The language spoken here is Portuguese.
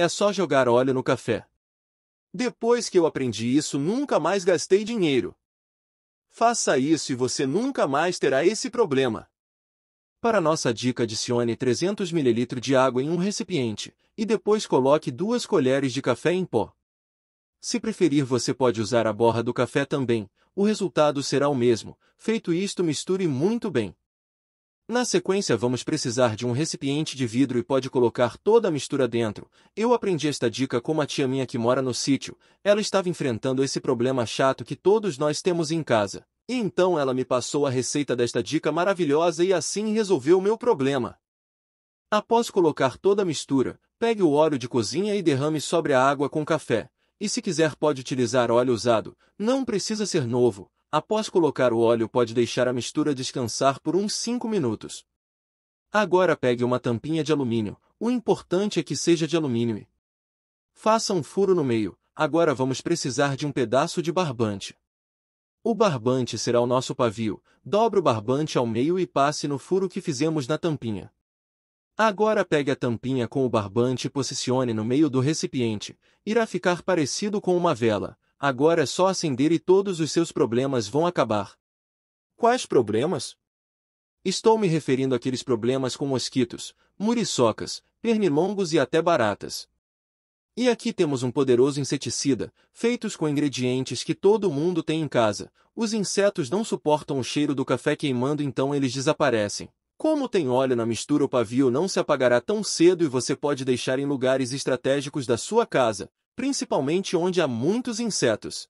É só jogar óleo no café. Depois que eu aprendi isso, nunca mais gastei dinheiro. Faça isso e você nunca mais terá esse problema. Para nossa dica, adicione 300 ml de água em um recipiente e depois coloque duas colheres de café em pó. Se preferir, você pode usar a borra do café também, o resultado será o mesmo. Feito isto, misture muito bem. Na sequência vamos precisar de um recipiente de vidro e pode colocar toda a mistura dentro. Eu aprendi esta dica com uma tia minha que mora no sítio. Ela estava enfrentando esse problema chato que todos nós temos em casa. E então ela me passou a receita desta dica maravilhosa e assim resolveu o meu problema. Após colocar toda a mistura, pegue o óleo de cozinha e derrame sobre a água com café. E se quiser pode utilizar óleo usado, não precisa ser novo, Após colocar o óleo pode deixar a mistura descansar por uns 5 minutos. Agora pegue uma tampinha de alumínio, o importante é que seja de alumínio faça um furo no meio, agora vamos precisar de um pedaço de barbante. O barbante será o nosso pavio, dobre o barbante ao meio e passe no furo que fizemos na tampinha. Agora pegue a tampinha com o barbante e posicione no meio do recipiente, irá ficar parecido com uma vela, Agora é só acender e todos os seus problemas vão acabar. Quais problemas? Estou me referindo àqueles problemas com mosquitos, muriçocas, pernilongos e até baratas. E aqui temos um poderoso inseticida, feitos com ingredientes que todo mundo tem em casa. Os insetos não suportam o cheiro do café queimando, então eles desaparecem. Como tem óleo na mistura, o pavio não se apagará tão cedo e você pode deixar em lugares estratégicos da sua casa, principalmente onde há muitos insetos,